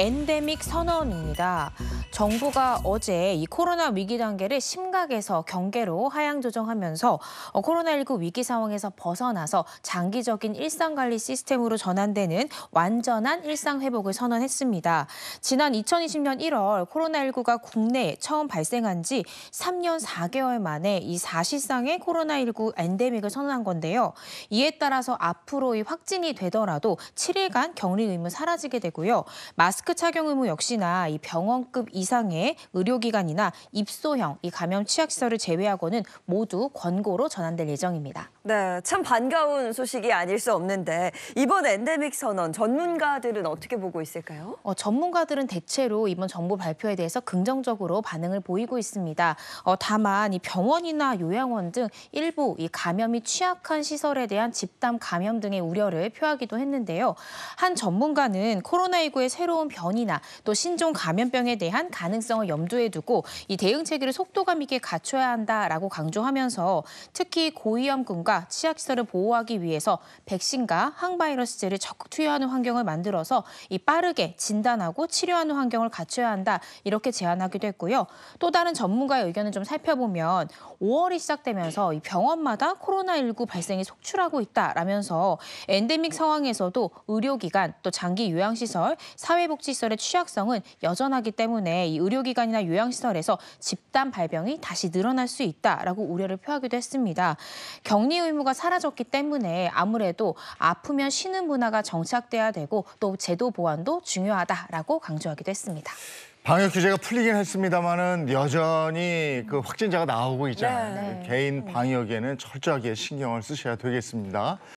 엔데믹 선언입니다. 정부가 어제 이 코로나 위기 단계를 심각에서 경계로 하향 조정하면서 어, 코로나19 위기 상황에서 벗어나서 장기적인 일상관리 시스템으로 전환되는 완전한 일상 회복을 선언했습니다. 지난 2020년 1월 코로나19가 국내에 처음 발생한 지 3년 4개월 만에 이 사실상의 코로나19 엔데믹을 선언한 건데요. 이에 따라서 앞으로 이 확진이 되더라도 7일간 격리 의무 사라지게 되고요. 마스크 마스크 착용 의무 역시나 이 병원급 이상의 의료기관이나 입소형 이 감염 취약시설을 제외하고는 모두 권고로 전환될 예정입니다. 네, 참 반가운 소식이 아닐 수 없는데 이번 엔데믹 선언 전문가들은 어떻게 보고 있을까요? 어, 전문가들은 대체로 이번 정부 발표에 대해서 긍정적으로 반응을 보이고 있습니다. 어, 다만 이 병원이나 요양원 등 일부 이 감염이 취약한 시설에 대한 집단 감염 등의 우려를 표하기도 했는데요. 한 전문가는 코로나19의 새로운 변 변이나 또 신종 감염병에 대한 가능성을 염두에 두고 이 대응 체계를 속도감 있게 갖춰야 한다라고 강조하면서 특히 고위험군과 치약시설을 보호하기 위해서 백신과 항바이러스제를 적극 투여하는 환경을 만들어서 이 빠르게 진단하고 치료하는 환경을 갖춰야 한다 이렇게 제안하기도 했고요. 또 다른 전문가의 의견을 좀 살펴보면 5월이 시작되면서 이 병원마다 코로나19 발생이 속출하고 있다라면서 엔데믹 상황에서도 의료기관 또 장기 요양시설 사회복 섭취시설의 취약성은 여전하기 때문에 이 의료기관이나 요양시설에서 집단 발병이 다시 늘어날 수 있다라고 우려를 표하기도 했습니다. 격리 의무가 사라졌기 때문에 아무래도 아프면 쉬는 문화가 정착돼야 되고 또 제도 보완도 중요하다라고 강조하기도 했습니다. 방역 규제가 풀리긴 했습니다만은 여전히 그 확진자가 나오고 있잖아요. 네, 네. 개인 방역에는 철저하게 신경을 쓰셔야 되겠습니다.